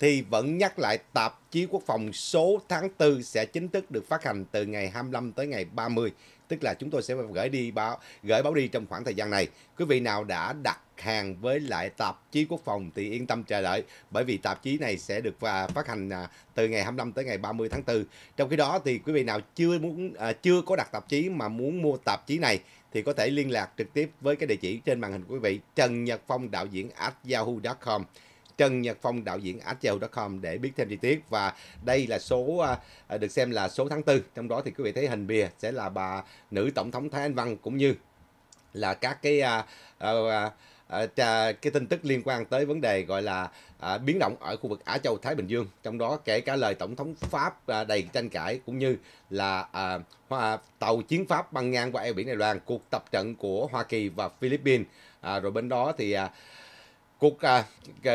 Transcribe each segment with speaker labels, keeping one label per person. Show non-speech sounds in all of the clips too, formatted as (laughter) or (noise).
Speaker 1: thì vẫn nhắc lại tạp chí quốc phòng số tháng 4 sẽ chính thức được phát hành từ ngày 25 tới ngày 30, tức là chúng tôi sẽ gửi đi báo gửi báo đi trong khoảng thời gian này. Quý vị nào đã đặt hàng với lại tạp chí quốc phòng thì yên tâm chờ đợi bởi vì tạp chí này sẽ được phát hành à, từ ngày 25 tới ngày 30 tháng 4. Trong khi đó thì quý vị nào chưa muốn à, chưa có đặt tạp chí mà muốn mua tạp chí này thì có thể liên lạc trực tiếp với cái địa chỉ trên màn hình quý vị Trần Nhật Phong đạo diễn at yahoo.com Trần Nhật Phong đạo diễn com để biết thêm chi tiết và đây là số à, à, được xem là số tháng 4 trong đó thì quý vị thấy hình bìa sẽ là bà nữ tổng thống Thái Anh Văn cũng như là các cái à, à, à, à cái tin tức liên quan tới vấn đề gọi là à, biến động ở khu vực Á Châu Thái Bình Dương trong đó kể cả lời tổng thống Pháp à, đầy tranh cãi cũng như là à, hoa, tàu chiến Pháp băng ngang qua eo biển Đài Loan cuộc tập trận của Hoa Kỳ và Philippines à, rồi bên đó thì à, cuộc à,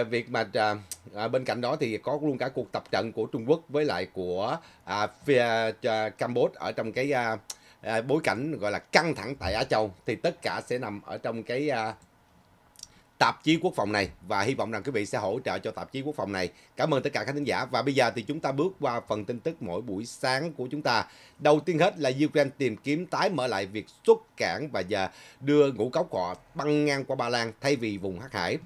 Speaker 1: việc mà à, à, bên cạnh đó thì có luôn cả cuộc tập trận của Trung Quốc với lại của à, phía à, Campuchia ở trong cái à, à, bối cảnh gọi là căng thẳng tại Á Châu thì tất cả sẽ nằm ở trong cái à, tạp chí quốc phòng này và hy vọng rằng quý vị sẽ hỗ trợ cho tạp chí quốc phòng này. Cảm ơn tất cả các khán giả và bây giờ thì chúng ta bước qua phần tin tức mỗi buổi sáng của chúng ta. Đầu tiên hết là Ukraine tìm kiếm tái mở lại việc xuất cảng và giờ đưa ngũ cốc cọ băng ngang qua Ba Lan thay vì vùng Hắc Hải.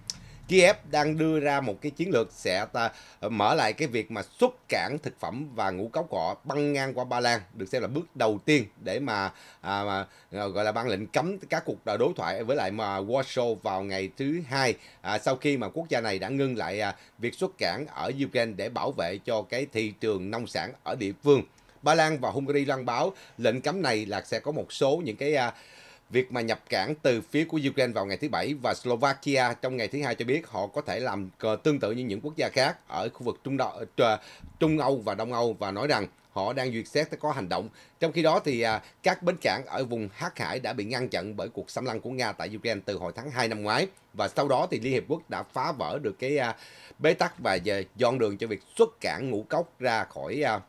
Speaker 1: Kiev đang đưa ra một cái chiến lược sẽ ta, ờ, mở lại cái việc mà xuất cảng thực phẩm và ngũ cốc cọ băng ngang qua Ba Lan được xem là bước đầu tiên để mà, à, mà ờ, gọi là ban lệnh cấm các cuộc đối thoại với lại mà Warsaw vào ngày thứ hai à, sau khi mà quốc gia này đã ngưng lại à, việc xuất cảng ở Ukraine để bảo vệ cho cái thị trường nông sản ở địa phương. Ba Lan và Hungary loan báo lệnh cấm này là sẽ có một số những cái à, Việc mà nhập cảng từ phía của Ukraine vào ngày thứ Bảy và Slovakia trong ngày thứ Hai cho biết họ có thể làm tương tự như những quốc gia khác ở khu vực Trung, Đo- Trung Âu và Đông Âu và nói rằng họ đang duyệt xét có hành động. Trong khi đó thì à, các bến cảng ở vùng Hắc Hải đã bị ngăn chặn bởi cuộc xâm lăng của Nga tại Ukraine từ hồi tháng 2 năm ngoái và sau đó thì Liên Hiệp Quốc đã phá vỡ được cái à, bế tắc và dọn đường cho việc xuất cảng ngũ cốc ra khỏi à,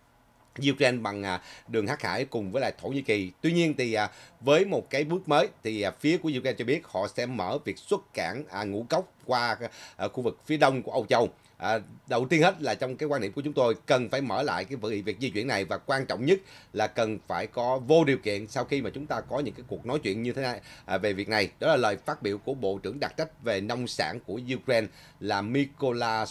Speaker 1: Ukraine bằng à, đường Hắc Hải cùng với lại Thổ Nhĩ Kỳ. Tuy nhiên thì à, với một cái bước mới thì à, phía của Ukraine cho biết họ sẽ mở việc xuất cảng ngũ cốc qua khu vực phía đông của Âu Châu. À, đầu tiên hết là trong cái quan điểm của chúng tôi cần phải mở lại cái việc, di chuyển này và quan trọng nhất là cần phải có vô điều kiện sau khi mà chúng ta có những cái cuộc nói chuyện như thế này à, về việc này đó là lời phát biểu của bộ trưởng đặc trách về nông sản của Ukraine là Mykola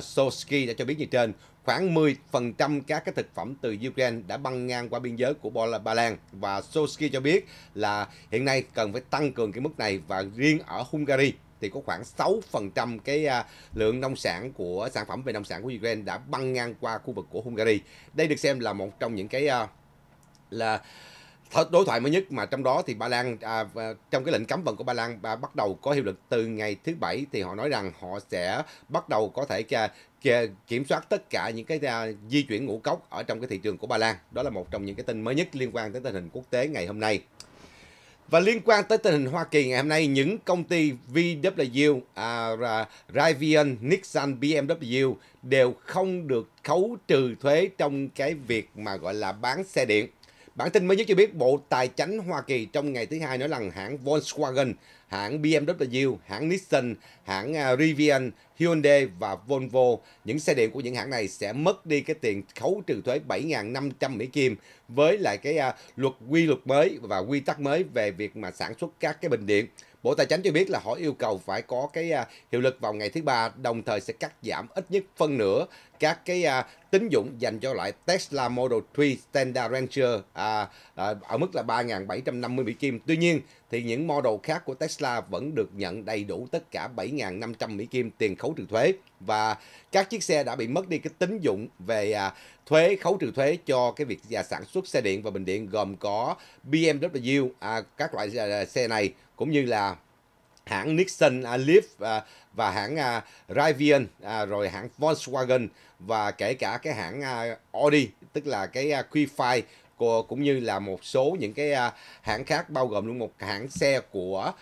Speaker 1: Sosky đã cho biết như trên Khoảng 10% các cái thực phẩm từ Ukraine đã băng ngang qua biên giới của Ba Lan và Soski cho biết là hiện nay cần phải tăng cường cái mức này và riêng ở Hungary thì có khoảng 6% cái à, lượng nông sản của sản phẩm về nông sản của Ukraine đã băng ngang qua khu vực của Hungary. Đây được xem là một trong những cái à, là đối thoại mới nhất mà trong đó thì Ba Lan à, trong cái lệnh cấm vận của Ba Lan à, bắt đầu có hiệu lực từ ngày thứ bảy thì họ nói rằng họ sẽ bắt đầu có thể à, kiểm soát tất cả những cái à, di chuyển ngũ cốc ở trong cái thị trường của Ba Lan. Đó là một trong những cái tin mới nhất liên quan tới tình hình quốc tế ngày hôm nay. Và liên quan tới tình hình Hoa Kỳ ngày hôm nay, những công ty VW, à, Rivian, Nissan, BMW đều không được khấu trừ thuế trong cái việc mà gọi là bán xe điện Bản tin mới nhất cho biết Bộ Tài chánh Hoa Kỳ trong ngày thứ hai nói rằng hãng Volkswagen, hãng BMW, hãng Nissan, hãng à, Rivian, Hyundai và Volvo, những xe điện của những hãng này sẽ mất đi cái tiền khấu trừ thuế 7.500 Mỹ Kim với lại cái à, luật quy luật mới và quy tắc mới về việc mà sản xuất các cái bình điện. Bộ Tài chính cho biết là họ yêu cầu phải có cái à, hiệu lực vào ngày thứ ba, đồng thời sẽ cắt giảm ít nhất phân nửa các cái à, tín dụng dành cho loại Tesla Model 3 Standard Ranger à, à, ở mức là 3.750 Mỹ Kim. Tuy nhiên thì những model khác của Tesla vẫn được nhận đầy đủ tất cả 7.500 Mỹ Kim tiền khấu trừ thuế và các chiếc xe đã bị mất đi cái tính dụng về à, thuế khấu trừ thuế cho cái việc sản xuất xe điện và bình điện gồm có BMW à, các loại à, xe này cũng như là hãng Nissan Leaf và hãng Rivian rồi hãng Volkswagen và kể cả cái hãng Audi tức là cái à, q cũng như là một số những cái hãng khác bao gồm luôn một hãng xe của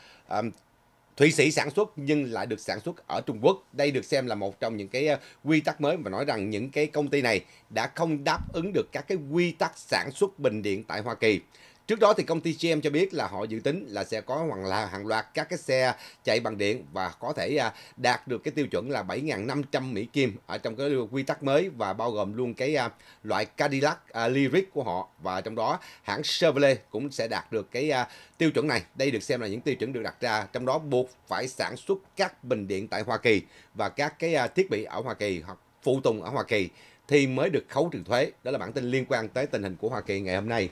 Speaker 1: Thụy Sĩ sản xuất nhưng lại được sản xuất ở Trung Quốc. Đây được xem là một trong những cái ờ, quy tắc mới và nói rằng những cái công ty này đã không đáp ứng được các cái quy tắc sản xuất bình điện tại Hoa Kỳ. Trước đó thì công ty GM cho biết là họ dự tính là sẽ có hàng là hàng loạt các cái xe chạy bằng điện và có thể à, đạt được cái tiêu chuẩn là 7.500 Mỹ Kim ở trong cái quy tắc mới và bao gồm luôn cái à, loại Cadillac à, Lyric của họ và trong đó hãng Chevrolet cũng sẽ đạt được cái tiêu chuẩn này. Đây được xem là những tiêu chuẩn được đặt ra trong đó buộc phải sản xuất các bình điện tại Hoa Kỳ và các cái thiết bị ở Hoa Kỳ hoặc phụ tùng ở Hoa Kỳ thì mới được khấu trừ thuế. Đó là bản tin liên quan tới tình hình của Hoa Kỳ ngày hôm nay.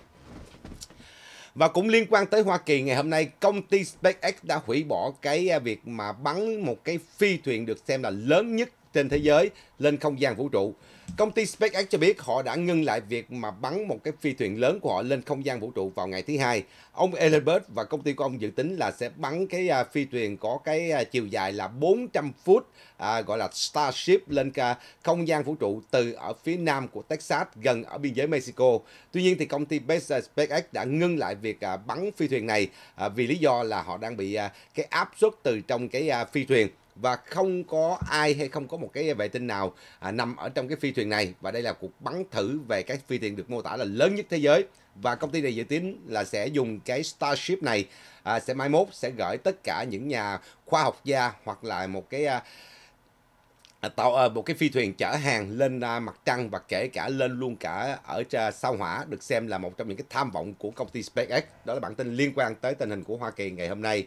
Speaker 1: Và cũng liên quan tới Hoa Kỳ ngày hôm nay, công ty SpaceX đã hủy bỏ cái à, việc mà bắn một cái phi thuyền được xem là lớn nhất trên thế giới lên không gian vũ trụ. Công ty SpaceX cho biết họ đã ngưng lại việc mà bắn một cái phi thuyền lớn của họ lên không gian vũ trụ vào ngày thứ hai. Ông Elon Musk và công ty của ông dự tính là sẽ bắn cái à, phi thuyền có cái à, chiều dài là 400 foot à, gọi là Starship lên không gian vũ trụ từ ở phía nam của Texas gần ở biên giới Mexico. Tuy nhiên thì công ty SpaceX đã ngưng lại việc à, bắn phi thuyền này vì lý do là họ đang bị cái áp suất từ trong cái phi thuyền và không có ai hay không có một cái vệ tinh nào à, nằm ở trong cái phi thuyền này và đây là cuộc bắn thử về cái phi thuyền được mô tả là lớn nhất thế giới và công ty này dự tính là sẽ dùng cái Starship này à, sẽ mai mốt sẽ gửi tất cả những nhà khoa học gia hoặc là một cái à, à tạo à, một cái phi thuyền chở hàng lên à, mặt trăng và kể cả lên luôn cả ở sao hỏa được xem là một trong những cái tham vọng của công ty SpaceX. Đó là bản tin liên quan tới tình hình của Hoa Kỳ ngày hôm nay.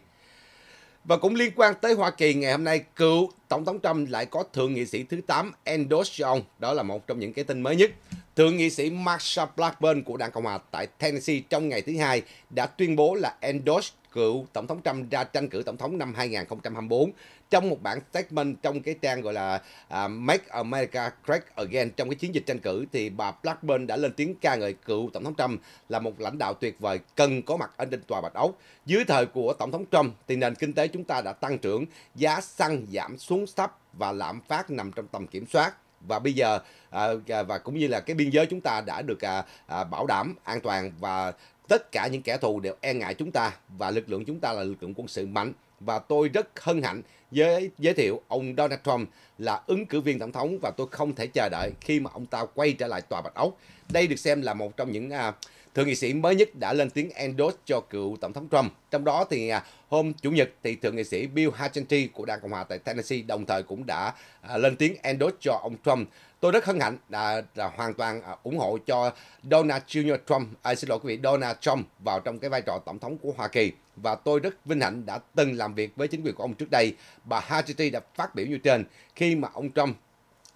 Speaker 1: Và cũng liên quan tới Hoa Kỳ ngày hôm nay, cựu Tổng thống Trump lại có Thượng nghị sĩ thứ 8 endorse cho ông. Đó là một trong những cái tin mới nhất. Thượng nghị sĩ Marsha Blackburn của Đảng Cộng Hòa tại Tennessee trong ngày thứ hai đã tuyên bố là endorse cựu tổng thống Trump ra tranh cử tổng thống năm 2024 trong một bản statement trong cái trang gọi là uh, Make America Great Again trong cái chiến dịch tranh cử thì bà Blackburn đã lên tiếng ca ngợi cựu tổng thống Trump là một lãnh đạo tuyệt vời cần có mặt ở trên tòa Bạch Ốc. Dưới thời của tổng thống Trump thì nền kinh tế chúng ta đã tăng trưởng, giá xăng giảm xuống thấp và lạm phát nằm trong tầm kiểm soát và bây giờ à, và cũng như là cái biên giới chúng ta đã được à, bảo đảm an toàn và tất cả những kẻ thù đều e ngại chúng ta và lực lượng chúng ta là lực lượng quân sự mạnh và tôi rất hân hạnh giới giới thiệu ông Donald Trump là ứng cử viên tổng thống và tôi không thể chờ đợi khi mà ông ta quay trở lại tòa Bạch Ốc. Đây được xem là một trong những à, thượng nghị sĩ mới nhất đã lên tiếng endorse cho cựu tổng thống Trump. Trong đó thì à, hôm chủ nhật thì thượng nghị sĩ Bill Hagenty của đảng Cộng hòa tại Tennessee đồng thời cũng đã à, lên tiếng endorse cho ông Trump tôi rất hân hạnh là, là hoàn toàn à, ủng hộ cho Donald Junior Trump, à, xin lỗi quý vị, Donald Trump vào trong cái vai trò tổng thống của Hoa Kỳ và tôi rất vinh hạnh đã từng làm việc với chính quyền của ông trước đây. Bà Haggerty đã phát biểu như trên khi mà ông Trump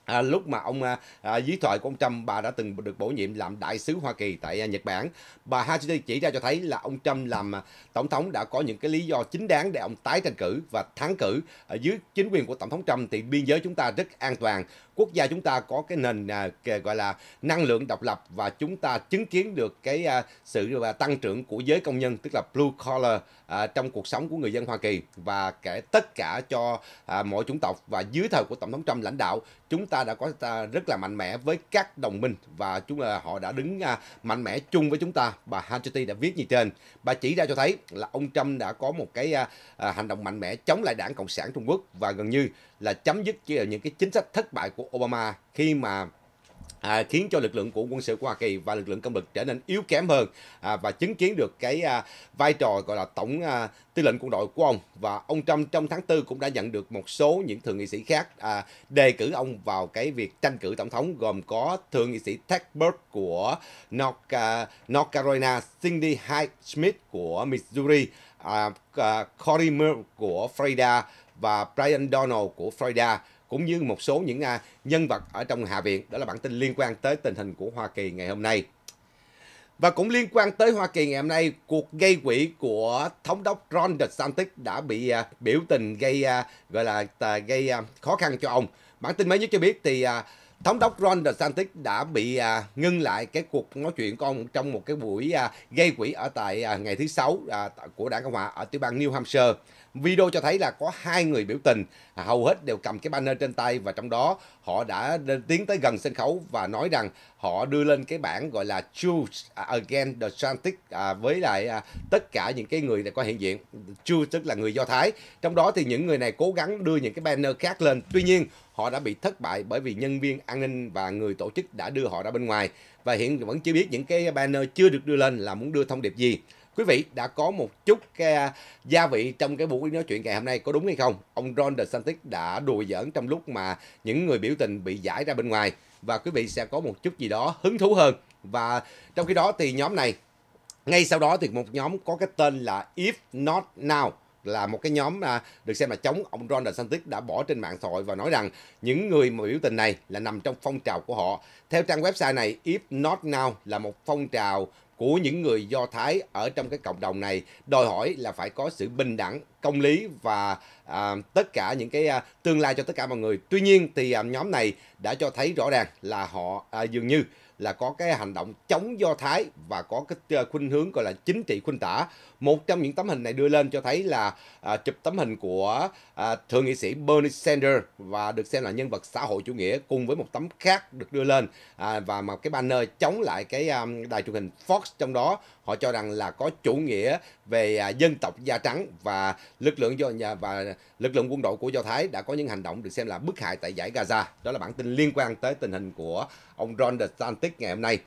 Speaker 1: À, lúc mà ông à, à dưới thoại của ông Trump, bà đã từng được bổ nhiệm làm đại sứ Hoa Kỳ tại à, Nhật Bản. Bà Hashimoto chỉ ra cho thấy là ông Trump làm à, tổng thống đã có những cái lý do chính đáng để ông tái tranh cử và thắng cử. À, dưới chính quyền của tổng thống Trump thì biên giới chúng ta rất an toàn quốc gia chúng ta có cái nền à, gọi là năng lượng độc lập và chúng ta chứng kiến được cái à, sự à, tăng trưởng của giới công nhân tức là blue collar à, trong cuộc sống của người dân Hoa Kỳ và kể tất cả cho à, mọi chủng tộc và dưới thời của tổng thống Trump lãnh đạo chúng ta đã có à, rất là mạnh mẽ với các đồng minh và chúng à, họ đã đứng mạnh mẽ chung với chúng ta bà Hannity đã viết như trên bà chỉ ra cho thấy là ông Trump đã có một cái hành động mạnh mẽ chống lại đảng cộng sản Trung Quốc và gần như là chấm dứt chỉ là những cái chính sách thất bại của Obama khi mà À, khiến cho lực lượng của quân sự của Hoa Kỳ và lực lượng công lực trở nên yếu kém hơn à, và chứng kiến được cái à, vai trò gọi là tổng à, tư lệnh quân đội của ông và ông Trump trong tháng 4 cũng đã nhận được một số những thượng nghị sĩ khác à, đề cử ông vào cái việc tranh cử tổng thống gồm có thượng nghị sĩ Ted Bird của North, à, North Carolina, Cindy Hyde Smith của Missouri, à, à, Cory Moore của Florida và Brian Donald của Florida cũng như một số những à, nhân vật ở trong Hạ viện. Đó là bản tin liên quan tới tình hình của Hoa Kỳ ngày hôm nay. Và cũng liên quan tới Hoa Kỳ ngày hôm nay, cuộc gây quỹ của thống đốc Ron DeSantis đã bị uh, biểu tình gây uh, gọi là uh, gây uh, khó khăn cho ông. Bản tin mới nhất cho biết thì uh, thống đốc Ron DeSantis đã bị uh, ngưng lại cái cuộc nói chuyện của ông trong một cái buổi uh, gây quỹ ở tại uh, ngày thứ sáu uh, của đảng Cộng hòa ở tiểu bang New Hampshire. Video cho thấy là có hai người biểu tình, à, hầu hết đều cầm cái banner trên tay và trong đó họ đã tiến tới gần sân khấu và nói rằng họ đưa lên cái bảng gọi là Choose Again the Chantic à, với lại à, tất cả những cái người đã có hiện diện. Choose tức là người Do Thái. Trong đó thì những người này cố gắng đưa những cái banner khác lên. Tuy nhiên, họ đã bị thất bại bởi vì nhân viên an ninh và người tổ chức đã đưa họ ra bên ngoài và hiện vẫn chưa biết những cái banner chưa được đưa lên là muốn đưa thông điệp gì quý vị đã có một chút cái à, gia vị trong cái buổi nói chuyện ngày hôm nay có đúng hay không ông Ron DeSantis đã đùa giỡn trong lúc mà những người biểu tình bị giải ra bên ngoài và quý vị sẽ có một chút gì đó hứng thú hơn và trong khi đó thì nhóm này ngay sau đó thì một nhóm có cái tên là If Not Now là một cái nhóm à, được xem là chống ông Ron DeSantis đã bỏ trên mạng xã hội và nói rằng những người mà biểu tình này là nằm trong phong trào của họ. Theo trang website này, If Not Now là một phong trào của những người Do Thái ở trong cái cộng đồng này đòi hỏi là phải có sự bình đẳng, công lý và à, tất cả những cái à, tương lai cho tất cả mọi người. Tuy nhiên thì à, nhóm này đã cho thấy rõ ràng là họ à, dường như là có cái hành động chống Do Thái và có cái ờ, khuynh hướng gọi là chính trị khuynh tả. Một trong những tấm hình này đưa lên cho thấy là à, chụp tấm hình của à, thượng nghị sĩ Bernie Sanders và được xem là nhân vật xã hội chủ nghĩa cùng với một tấm khác được đưa lên à, và một cái banner chống lại cái à, đài truyền hình Fox trong đó họ cho rằng là có chủ nghĩa về à, dân tộc da trắng và lực lượng do nhà và lực lượng quân đội của do thái đã có những hành động được xem là bức hại tại giải Gaza. Đó là bản tin liên quan tới tình hình của ông Ron DeSantis ngày hôm nay.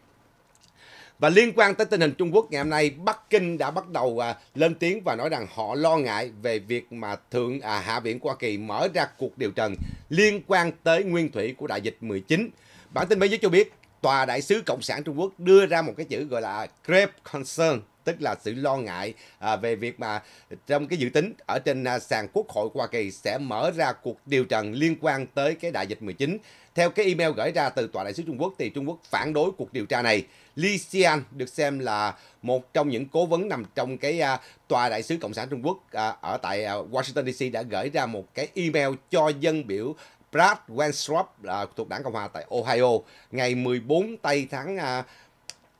Speaker 1: Và liên quan tới tình hình Trung Quốc ngày hôm nay, Bắc Kinh đã bắt đầu à, lên tiếng và nói rằng họ lo ngại về việc mà thượng à, hạ viện Hoa Kỳ mở ra cuộc điều trần liên quan tới nguyên thủy của đại dịch 19. Bản tin mới nhất cho biết tòa đại sứ cộng sản trung quốc đưa ra một cái chữ gọi là grave concern tức là sự lo ngại à, về việc mà trong cái dự tính ở trên à, sàn quốc hội Hoa Kỳ sẽ mở ra cuộc điều trần liên quan tới cái đại dịch 19. Theo cái email gửi ra từ tòa đại sứ Trung Quốc thì Trung Quốc phản đối cuộc điều tra này. Li Xian được xem là một trong những cố vấn nằm trong cái à, tòa đại sứ Cộng sản Trung Quốc à, ở tại à, Washington DC đã gửi ra một cái email cho dân biểu Brad Wenstrup là thuộc đảng Cộng hòa tại Ohio ngày 14 tây tháng à,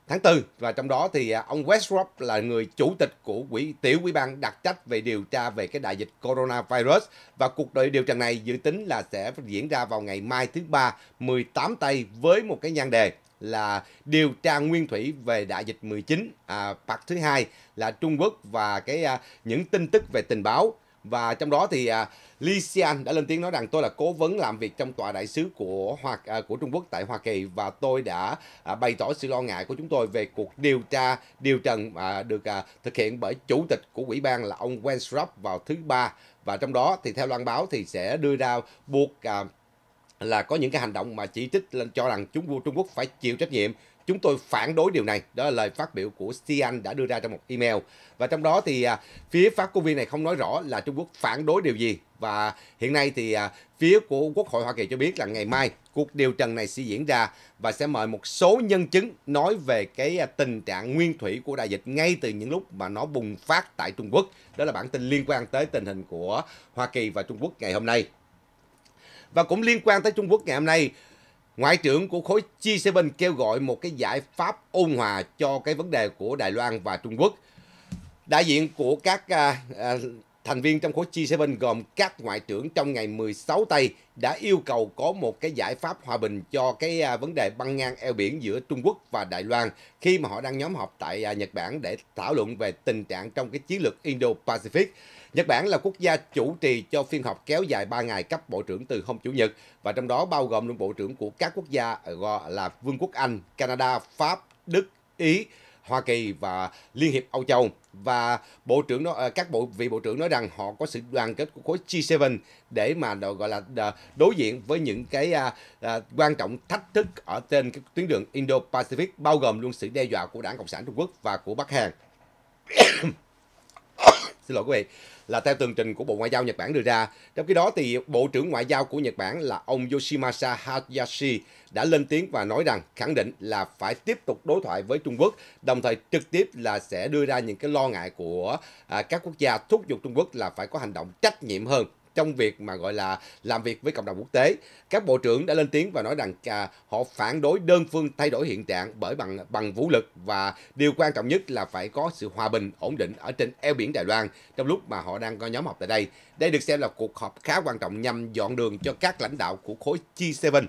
Speaker 1: tháng 4 và trong đó thì à, ông Westrup là người chủ tịch của quỹ tiểu quỹ ban đặc trách về điều tra về cái đại dịch coronavirus và cuộc đợi điều trần này dự tính là sẽ diễn ra vào ngày mai thứ ba 18 tây với một cái nhan đề là điều tra nguyên thủy về đại dịch 19 à, part thứ hai là Trung Quốc và cái à, những tin tức về tình báo và trong đó thì à, Lee Xian đã lên tiếng nói rằng tôi là cố vấn làm việc trong tòa đại sứ của Hoa à, của Trung Quốc tại Hoa Kỳ và tôi đã à, bày tỏ sự lo ngại của chúng tôi về cuộc điều tra điều trần à, được à, thực hiện bởi chủ tịch của quỹ ban là ông Wenstrup vào thứ ba và trong đó thì theo loan báo thì sẽ đưa ra buộc là có những cái hành động mà chỉ trích lên cho rằng chúng vua Trung Quốc phải chịu trách nhiệm Chúng tôi phản đối điều này. Đó là lời phát biểu của Xi'an đã đưa ra trong một email. Và trong đó thì à, phía phát ngôn viên này không nói rõ là Trung Quốc phản đối điều gì. Và hiện nay thì à, phía của Quốc hội Hoa Kỳ cho biết là ngày mai cuộc điều trần này sẽ diễn ra và sẽ mời một số nhân chứng nói về cái à, tình trạng nguyên thủy của đại dịch ngay từ những lúc mà nó bùng phát tại Trung Quốc. Đó là bản tin liên quan tới tình hình của Hoa Kỳ và Trung Quốc ngày hôm nay. Và cũng liên quan tới Trung Quốc ngày hôm nay, Ngoại trưởng của khối G7 kêu gọi một cái giải pháp ôn hòa cho cái vấn đề của Đài Loan và Trung Quốc. Đại diện của các à, à, thành viên trong khối G7 gồm các ngoại trưởng trong ngày 16 Tây đã yêu cầu có một cái giải pháp hòa bình cho cái à, vấn đề băng ngang eo biển giữa Trung Quốc và Đài Loan khi mà họ đang nhóm họp tại à, Nhật Bản để thảo luận về tình trạng trong cái chiến lược Indo-Pacific. Nhật Bản là quốc gia chủ trì cho phiên họp kéo dài 3 ngày cấp Bộ trưởng từ hôm Chủ nhật và trong đó bao gồm luôn Bộ trưởng của các quốc gia ờ, gọi là Vương quốc Anh, Canada, Pháp, Đức, Ý, Hoa Kỳ và Liên hiệp Âu Châu và bộ trưởng nói, ờ, các bộ vị bộ trưởng nói rằng họ có sự đoàn kết của khối G7 để mà gọi là đối diện với những cái à, à, quan trọng thách thức ở trên cái tuyến đường Indo-Pacific bao gồm luôn sự đe dọa của Đảng Cộng sản Trung Quốc và của Bắc Hàn xin lỗi quý vị là theo tường trình của Bộ Ngoại giao Nhật Bản đưa ra. Trong khi đó thì Bộ trưởng Ngoại giao của Nhật Bản là ông Yoshimasa Hayashi đã lên tiếng và nói rằng khẳng định là phải tiếp tục đối thoại với Trung Quốc, đồng thời trực tiếp là sẽ đưa ra những cái lo ngại của à, các quốc gia thúc giục Trung Quốc là phải có hành động trách nhiệm hơn trong việc mà gọi là làm việc với cộng đồng quốc tế. Các bộ trưởng đã lên tiếng và nói rằng à, họ phản đối đơn phương thay đổi hiện trạng bởi bằng bằng vũ lực và điều quan trọng nhất là phải có sự hòa bình ổn định ở trên eo biển Đài Loan trong lúc mà họ đang có nhóm họp tại đây. Đây được xem là cuộc họp khá quan trọng nhằm dọn đường cho các lãnh đạo của khối G7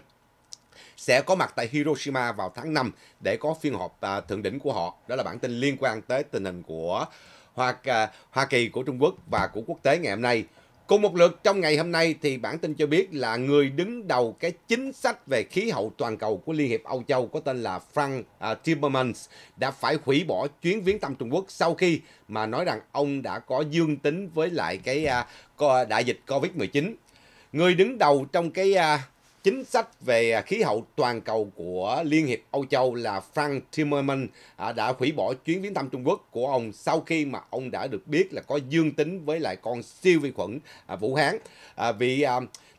Speaker 1: sẽ có mặt tại Hiroshima vào tháng 5 để có phiên họp à, thượng đỉnh của họ. Đó là bản tin liên quan tới tình hình của Hoa, Hoa Kỳ của Trung Quốc và của quốc tế ngày hôm nay. Cùng một lượt trong ngày hôm nay thì bản tin cho biết là người đứng đầu cái chính sách về khí hậu toàn cầu của Liên hiệp Âu Châu có tên là Frank uh, Timmermans đã phải hủy bỏ chuyến viếng thăm Trung Quốc sau khi mà nói rằng ông đã có dương tính với lại cái à, đại dịch Covid-19. Người đứng đầu trong cái à, chính sách về à, khí hậu toàn cầu của Liên hiệp Âu Châu là Frank Timmermans à, đã hủy bỏ chuyến viếng thăm Trung Quốc của ông sau khi mà ông đã được biết là có dương tính với lại con siêu vi khuẩn à, Vũ Hán. Vị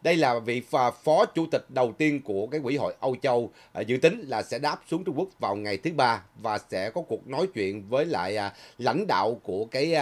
Speaker 1: đây là vị phó chủ tịch đầu tiên của cái quỹ hội Âu Châu dự tính là sẽ đáp xuống Trung Quốc vào ngày thứ ba và sẽ có cuộc nói chuyện với lại lãnh đạo của cái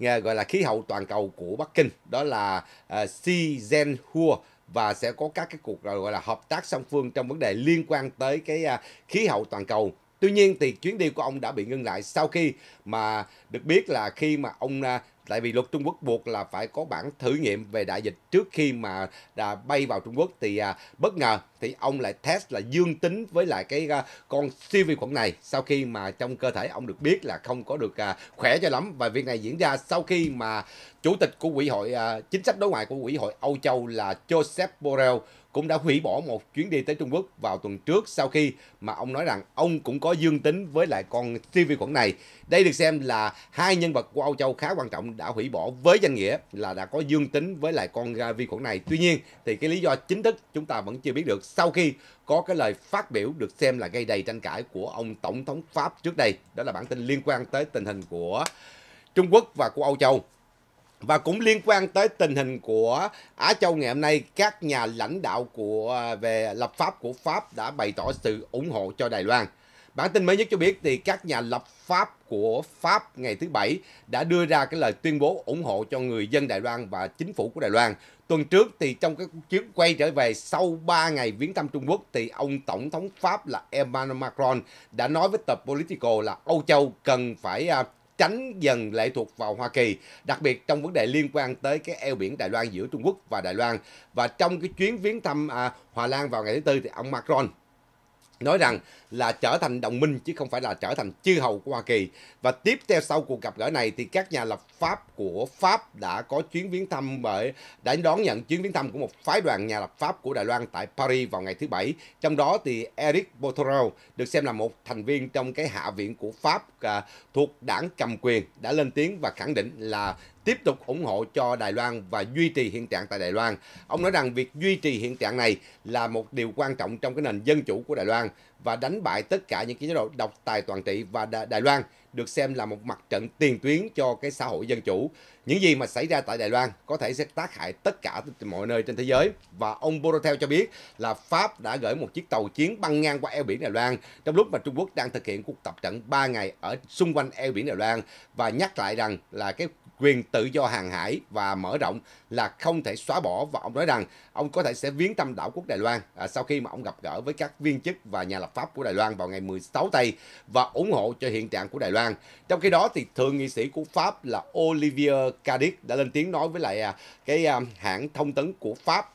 Speaker 1: gọi là khí hậu toàn cầu của Bắc Kinh đó là Xi Zhenhua và sẽ có các cái cuộc gọi là hợp tác song phương trong vấn đề liên quan tới cái à, khí hậu toàn cầu Tuy nhiên thì chuyến đi của ông đã bị ngưng lại sau khi mà được biết là khi mà ông à, tại vì luật Trung Quốc buộc là phải có bản thử nghiệm về đại dịch trước khi mà đã bay vào Trung Quốc thì à, bất ngờ thì ông lại test là dương tính với lại cái à, con siêu vi khuẩn này sau khi mà trong cơ thể ông được biết là không có được à, khỏe cho lắm và việc này diễn ra sau khi mà chủ tịch của quỹ hội à, chính sách đối ngoại của quỹ hội Âu Châu là Joseph Borrell cũng đã hủy bỏ một chuyến đi tới Trung Quốc vào tuần trước sau khi mà ông nói rằng ông cũng có dương tính với lại con siêu vi khuẩn này. Đây được xem là hai nhân vật của Âu Châu khá quan trọng đã hủy bỏ với danh nghĩa là đã có dương tính với lại con à, vi khuẩn này. Tuy nhiên thì cái lý do chính thức chúng ta vẫn chưa biết được sau khi có cái lời phát biểu được xem là gây đầy tranh cãi của ông Tổng thống Pháp trước đây. Đó là bản tin liên quan tới tình hình của Trung Quốc và của Âu Châu. Và cũng liên quan tới tình hình của Á Châu ngày hôm nay, các nhà lãnh đạo của về lập pháp của Pháp đã bày tỏ sự ủng hộ cho Đài Loan. Bản tin mới nhất cho biết thì các nhà lập pháp của Pháp ngày thứ Bảy đã đưa ra cái lời tuyên bố ủng hộ cho người dân Đài Loan và chính phủ của Đài Loan. Tuần trước thì trong cái chuyến quay trở về sau 3 ngày viếng thăm Trung Quốc thì ông Tổng thống Pháp là Emmanuel Macron đã nói với tập Politico là Âu Châu cần phải à, tránh dần lệ thuộc vào Hoa Kỳ, đặc biệt trong vấn đề liên quan tới cái eo biển Đài Loan giữa Trung Quốc và Đài Loan. Và trong cái chuyến viếng thăm à, Hòa Lan vào ngày thứ tư thì ông Macron nói rằng là trở thành đồng minh chứ không phải là trở thành chư hầu của Hoa Kỳ. Và tiếp theo sau cuộc gặp gỡ này thì các nhà lập pháp của Pháp đã có chuyến viếng thăm bởi đã đón nhận chuyến viếng thăm của một phái đoàn nhà lập pháp của Đài Loan tại Paris vào ngày thứ bảy. Trong đó thì Eric Bottero được xem là một thành viên trong cái hạ viện của Pháp à, thuộc đảng cầm quyền đã lên tiếng và khẳng định là tiếp tục ủng hộ cho Đài Loan và duy trì hiện trạng tại Đài Loan. Ông nói rằng việc duy trì hiện trạng này là một điều quan trọng trong cái nền dân chủ của Đài Loan và đánh bại tất cả những cái chế độ độc tài toàn trị và Đài Loan được xem là một mặt trận tiền tuyến cho cái xã hội dân chủ. Những gì mà xảy ra tại Đài Loan có thể sẽ tác hại tất cả mọi nơi trên thế giới. Và ông Borotel cho biết là Pháp đã gửi một chiếc tàu chiến băng ngang qua eo biển Đài Loan trong lúc mà Trung Quốc đang thực hiện cuộc tập trận 3 ngày ở xung quanh eo biển Đài Loan và nhắc lại rằng là cái quyền tự do hàng hải và mở rộng là không thể xóa bỏ và ông nói rằng ông có thể sẽ viếng thăm đảo quốc Đài Loan à, sau khi mà ông gặp gỡ với các viên chức và nhà lập lập pháp của Đài Loan vào ngày 16 tây và ủng hộ cho hiện trạng của Đài Loan. Trong khi đó thì thượng nghị sĩ của Pháp là Olivier Cadic đã lên tiếng nói với lại à, cái à, hãng thông tấn của Pháp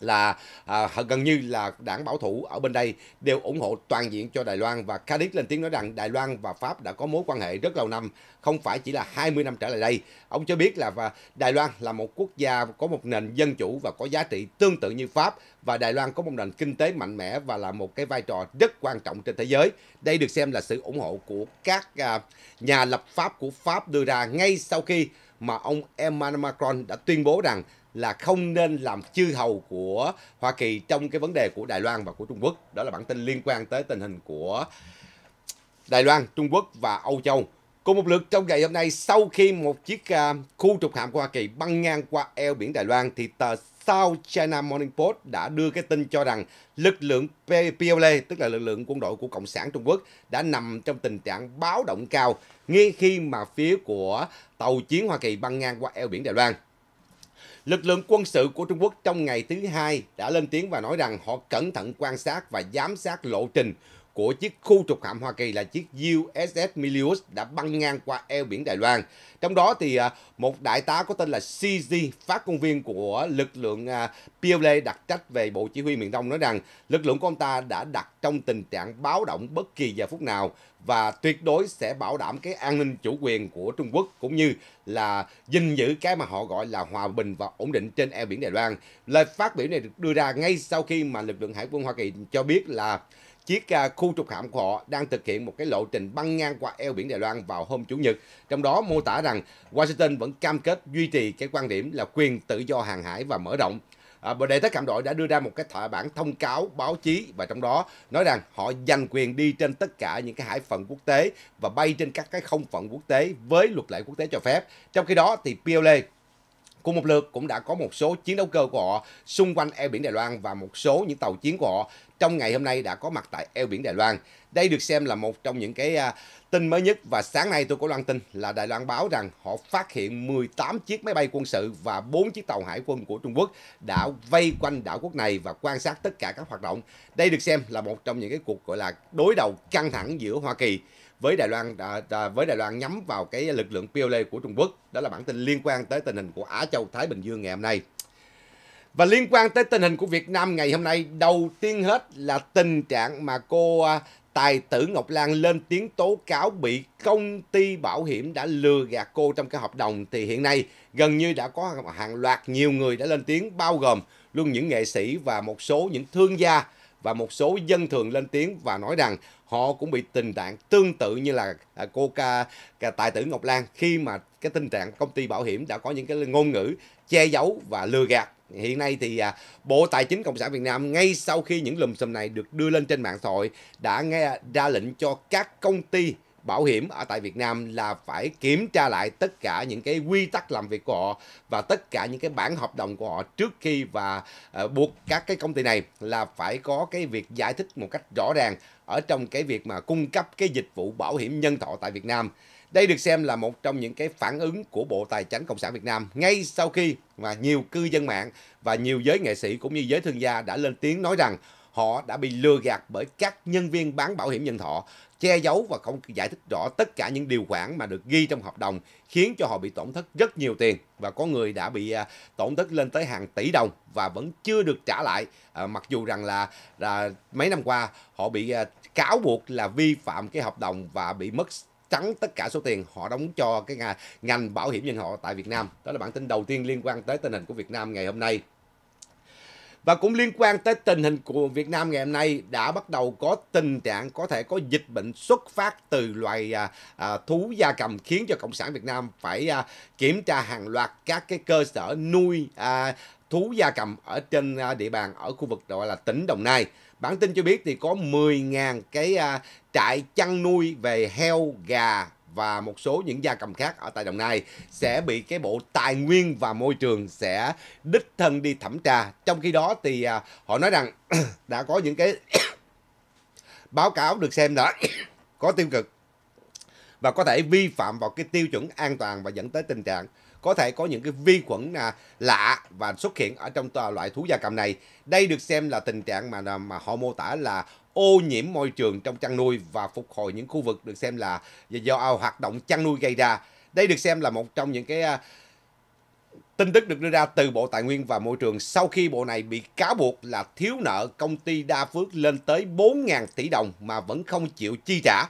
Speaker 1: là à, gần như là đảng bảo thủ ở bên đây đều ủng hộ toàn diện cho Đài Loan và Cadiz lên tiếng nói rằng Đài Loan và Pháp đã có mối quan hệ rất lâu năm, không phải chỉ là 20 năm trở lại đây. Ông cho biết là và Đài Loan là một quốc gia có một nền dân chủ và có giá trị tương tự như Pháp và Đài Loan có một nền kinh tế mạnh mẽ và là một cái vai trò rất quan trọng trên thế giới. Đây được xem là sự ủng hộ của các à, nhà lập pháp của Pháp đưa ra ngay sau khi mà ông Emmanuel Macron đã tuyên bố rằng là không nên làm chư hầu của Hoa Kỳ trong cái vấn đề của Đài Loan và của Trung Quốc. Đó là bản tin liên quan tới tình hình của Đài Loan, Trung Quốc và Âu Châu. Cùng một lượt trong ngày hôm nay, sau khi một chiếc uh, khu trục hạm của Hoa Kỳ băng ngang qua eo biển Đài Loan, thì tờ South China Morning Post đã đưa cái tin cho rằng lực lượng PLA, tức là lực lượng quân đội của Cộng sản Trung Quốc, đã nằm trong tình trạng báo động cao ngay khi mà phía của tàu chiến Hoa Kỳ băng ngang qua eo biển Đài Loan. Lực lượng quân sự của Trung Quốc trong ngày thứ hai đã lên tiếng và nói rằng họ cẩn thận quan sát và giám sát lộ trình của chiếc khu trục hạm Hoa Kỳ là chiếc USS Milius đã băng ngang qua eo biển Đài Loan. Trong đó thì à, một đại tá có tên là CG, phát công viên của lực lượng à, PLA đặc trách về Bộ Chỉ huy miền Đông nói rằng lực lượng của ông ta đã đặt trong tình trạng báo động bất kỳ giờ phút nào và tuyệt đối sẽ bảo đảm cái an ninh chủ quyền của Trung Quốc cũng như là gìn giữ cái mà họ gọi là hòa bình và ổn định trên eo biển Đài Loan. Lời phát biểu này được đưa ra ngay sau khi mà lực lượng Hải quân Hoa Kỳ cho biết là chiếc à, khu trục hạm của họ đang thực hiện một cái lộ trình băng ngang qua eo biển Đài Loan vào hôm Chủ nhật. Trong đó mô tả rằng Washington vẫn cam kết duy trì cái quan điểm là quyền tự do hàng hải và mở rộng. À, bộ đề Tất Hạm đội đã đưa ra một cái thỏa bản thông cáo báo chí và trong đó nói rằng họ giành quyền đi trên tất cả những cái hải phận quốc tế và bay trên các cái không phận quốc tế với luật lệ quốc tế cho phép. Trong khi đó thì PLA e Cùng một lượt cũng đã có một số chiến đấu cơ của họ xung quanh eo biển Đài Loan và một số những tàu chiến của họ trong ngày hôm nay đã có mặt tại eo biển Đài Loan. Đây được xem là một trong những cái à, tin mới nhất và sáng nay tôi có loan tin là Đài Loan báo rằng họ phát hiện 18 chiếc máy bay quân sự và 4 chiếc tàu hải quân của Trung Quốc đã vây quanh đảo quốc này và quan sát tất cả các hoạt động. Đây được xem là một trong những cái cuộc gọi là đối đầu căng thẳng giữa Hoa Kỳ với Đài Loan với Đài Loan nhắm vào cái lực lượng PLA của Trung Quốc. Đó là bản tin liên quan tới tình hình của Á Châu Thái Bình Dương ngày hôm nay. Và liên quan tới tình hình của Việt Nam ngày hôm nay, đầu tiên hết là tình trạng mà cô à, tài tử Ngọc Lan lên tiếng tố cáo bị công ty bảo hiểm đã lừa gạt cô trong cái hợp đồng thì hiện nay gần như đã có hàng loạt nhiều người đã lên tiếng bao gồm luôn những nghệ sĩ và một số những thương gia và một số dân thường lên tiếng và nói rằng họ cũng bị tình trạng tương tự như là à, cô ca, ca tài tử Ngọc Lan khi mà cái tình trạng công ty bảo hiểm đã có những cái ngôn ngữ che giấu và lừa gạt hiện nay thì à, Bộ Tài chính Cộng sản Việt Nam ngay sau khi những lùm xùm này được đưa lên trên mạng xã hội đã nghe ra lệnh cho các công ty bảo hiểm ở tại Việt Nam là phải kiểm tra lại tất cả những cái quy tắc làm việc của họ và tất cả những cái bản hợp đồng của họ trước khi và ờ, buộc các cái công ty này là phải có cái việc giải thích một cách rõ ràng ở trong cái việc mà cung cấp cái dịch vụ bảo hiểm nhân thọ tại Việt Nam. Đây được xem là một trong những cái phản ứng của Bộ Tài Chánh Cộng sản Việt Nam ngay sau khi mà nhiều cư dân mạng và nhiều giới nghệ sĩ cũng như giới thương gia đã lên tiếng nói rằng họ đã bị lừa gạt bởi các nhân viên bán bảo hiểm nhân thọ, che giấu và không giải thích rõ tất cả những điều khoản mà được ghi trong hợp đồng, khiến cho họ bị tổn thất rất nhiều tiền và có người đã bị à, tổn thất lên tới hàng tỷ đồng và vẫn chưa được trả lại, à, mặc dù rằng là, là mấy năm qua họ bị à, cáo buộc là vi phạm cái hợp đồng và bị mất trắng tất cả số tiền họ đóng cho cái ngành bảo hiểm nhân thọ tại Việt Nam. Đó là bản tin đầu tiên liên quan tới tình hình của Việt Nam ngày hôm nay. Và cũng liên quan tới tình hình của Việt Nam ngày hôm nay đã bắt đầu có tình trạng có thể có dịch bệnh xuất phát từ loài à, à, thú gia cầm khiến cho Cộng sản Việt Nam phải à, kiểm tra hàng loạt các cái cơ sở nuôi à, thú gia cầm ở trên à, địa bàn ở khu vực gọi là tỉnh Đồng Nai. Bản tin cho biết thì có 10.000 cái à, trại chăn nuôi về heo, gà, và một số những gia cầm khác ở tại Đồng Nai sẽ bị cái bộ tài nguyên và môi trường sẽ đích thân đi thẩm tra. Trong khi đó thì à, họ nói rằng (coughs) đã có những cái (coughs) báo cáo được xem đã (coughs) có tiêu cực và có thể vi phạm vào cái tiêu chuẩn an toàn và dẫn tới tình trạng có thể có những cái vi khuẩn à, lạ và xuất hiện ở trong loại thú gia cầm này. Đây được xem là tình trạng mà à, mà họ mô tả là ô nhiễm môi trường trong chăn nuôi và phục hồi những khu vực được xem là do hoạt động chăn nuôi gây ra. Đây được xem là một trong những cái à, tin tức được đưa ra từ Bộ Tài nguyên và Môi trường sau khi bộ này bị cáo buộc là thiếu nợ công ty Đa Phước lên tới 4.000 tỷ đồng mà vẫn không chịu chi trả.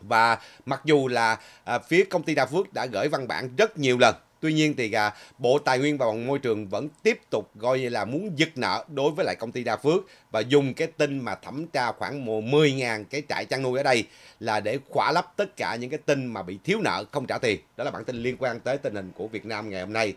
Speaker 1: Và mặc dù là à, phía công ty Đa Phước đã gửi văn bản rất nhiều lần Tuy nhiên thì à, Bộ Tài nguyên và Môi trường vẫn tiếp tục coi như là muốn giật nợ đối với lại công ty Đa Phước và dùng cái tin mà thẩm tra khoảng 10.000 cái trại chăn nuôi ở đây là để khỏa lấp tất cả những cái tin mà bị thiếu nợ không trả tiền. Đó là bản tin liên quan tới tình hình của Việt Nam ngày hôm nay.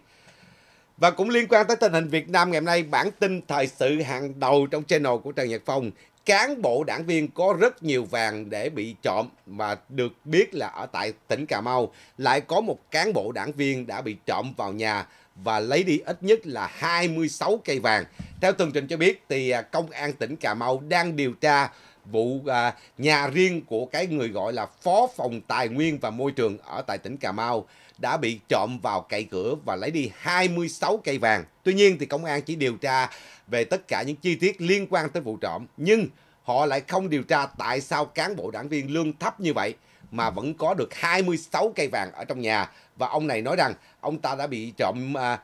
Speaker 1: Và cũng liên quan tới tình hình Việt Nam ngày hôm nay, bản tin thời sự hàng đầu trong channel của Trần Nhật Phong cán bộ đảng viên có rất nhiều vàng để bị trộm mà được biết là ở tại tỉnh Cà Mau lại có một cán bộ đảng viên đã bị trộm vào nhà và lấy đi ít nhất là 26 cây vàng. Theo tường trình cho biết thì à, công an tỉnh Cà Mau đang điều tra vụ à, nhà riêng của cái người gọi là phó phòng tài nguyên và môi trường ở tại tỉnh Cà Mau đã bị trộm vào cậy cửa và lấy đi 26 cây vàng. Tuy nhiên thì công an chỉ điều tra về tất cả những chi tiết liên quan tới vụ trộm nhưng họ lại không điều tra tại sao cán bộ đảng viên lương thấp như vậy mà vẫn có được 26 cây vàng ở trong nhà và ông này nói rằng ông ta đã bị trộm à,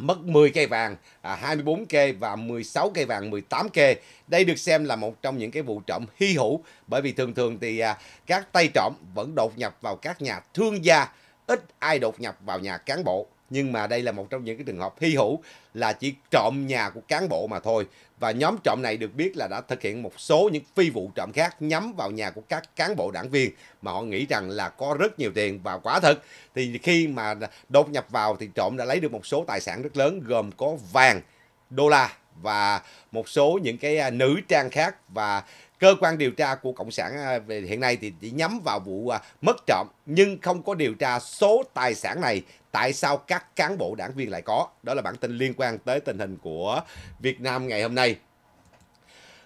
Speaker 1: mất 10 cây vàng, 24 à, cây và 16 cây vàng, 18 cây. Đây được xem là một trong những cái vụ trộm hy hữu bởi vì thường thường thì à, các tay trộm vẫn đột nhập vào các nhà thương gia, ít ai đột nhập vào nhà cán bộ nhưng mà đây là một trong những cái trường hợp hy hữu là chỉ trộm nhà của cán bộ mà thôi và nhóm trộm này được biết là đã thực hiện một số những phi vụ trộm khác nhắm vào nhà của các cán bộ đảng viên mà họ nghĩ rằng là có rất nhiều tiền và quả thực thì khi mà đột nhập vào thì trộm đã lấy được một số tài sản rất lớn gồm có vàng đô la và một số những cái à, nữ trang khác và cơ quan điều tra của cộng sản à, hiện nay thì chỉ nhắm vào vụ à, mất trộm nhưng không có điều tra số tài sản này tại sao các cán bộ đảng viên lại có đó là bản tin liên quan tới tình hình của Việt Nam ngày hôm nay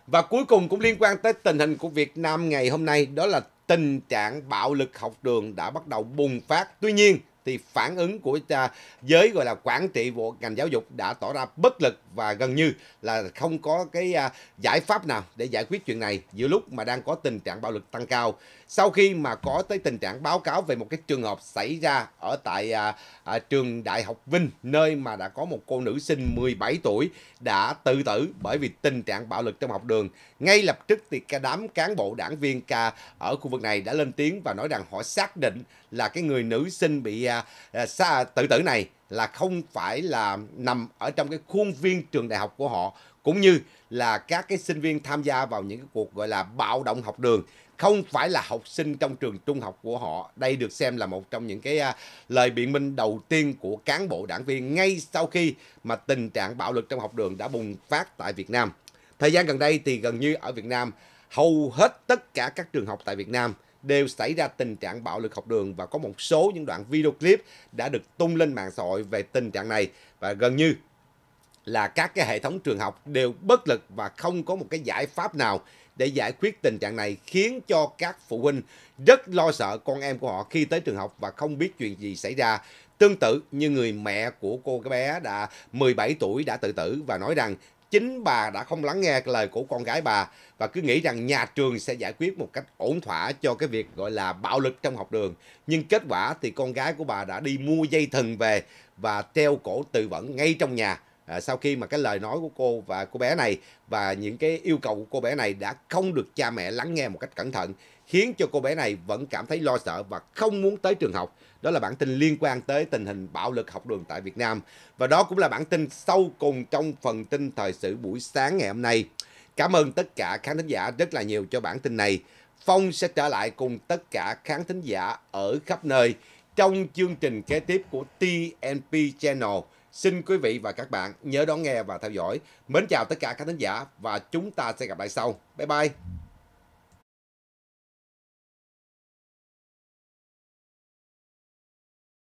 Speaker 1: và cuối cùng cũng liên quan tới tình hình của Việt Nam ngày hôm nay đó là tình trạng bạo lực học đường đã bắt đầu bùng phát tuy nhiên thì phản ứng của à, giới gọi là quản trị bộ ngành giáo dục đã tỏ ra bất lực và gần như là không có cái à, giải pháp nào để giải quyết chuyện này giữa lúc mà đang có tình trạng bạo lực tăng cao sau khi mà có tới tình trạng báo cáo về một cái trường hợp xảy ra ở tại à, à, trường Đại học Vinh nơi mà đã có một cô nữ sinh 17 tuổi đã tự tử bởi vì tình trạng bạo lực trong học đường. Ngay lập tức thì cả đám cán bộ đảng viên ca ở khu vực này đã lên tiếng và nói rằng họ xác định là cái người nữ sinh bị à, à, tự tử này là không phải là nằm ở trong cái khuôn viên trường đại học của họ cũng như là các cái sinh viên tham gia vào những cái cuộc gọi là bạo động học đường không phải là học sinh trong trường trung học của họ. Đây được xem là một trong những cái uh, lời biện minh đầu tiên của cán bộ đảng viên ngay sau khi mà tình trạng bạo lực trong học đường đã bùng phát tại Việt Nam. Thời gian gần đây thì gần như ở Việt Nam, hầu hết tất cả các trường học tại Việt Nam đều xảy ra tình trạng bạo lực học đường và có một số những đoạn video clip đã được tung lên mạng xã hội về tình trạng này và gần như là các cái hệ thống trường học đều bất lực và không có một cái giải pháp nào để giải quyết tình trạng này khiến cho các phụ huynh rất lo sợ con em của họ khi tới trường học và không biết chuyện gì xảy ra. Tương tự như người mẹ của cô cái bé đã 17 tuổi đã tự tử và nói rằng chính bà đã không lắng nghe lời của con gái bà và cứ nghĩ rằng nhà trường sẽ giải quyết một cách ổn thỏa cho cái việc gọi là bạo lực trong học đường. Nhưng kết quả thì con gái của bà đã đi mua dây thừng về và treo cổ tự vẫn ngay trong nhà à, sau khi mà cái lời nói của cô và cô bé này và những cái yêu cầu của cô bé này đã không được cha mẹ lắng nghe một cách cẩn thận khiến cho cô bé này vẫn cảm thấy lo sợ và không muốn tới trường học. Đó là bản tin liên quan tới tình hình bạo lực học đường tại Việt Nam. Và đó cũng là bản tin sâu cùng trong phần tin thời sự buổi sáng ngày hôm nay. Cảm ơn tất cả khán thính giả rất là nhiều cho bản tin này. Phong sẽ trở lại cùng tất cả khán thính giả ở khắp nơi trong chương trình kế tiếp của TNP Channel Xin quý vị và các bạn nhớ đón nghe và theo dõi. Mến chào tất cả các khán giả và chúng ta sẽ gặp lại sau. Bye bye!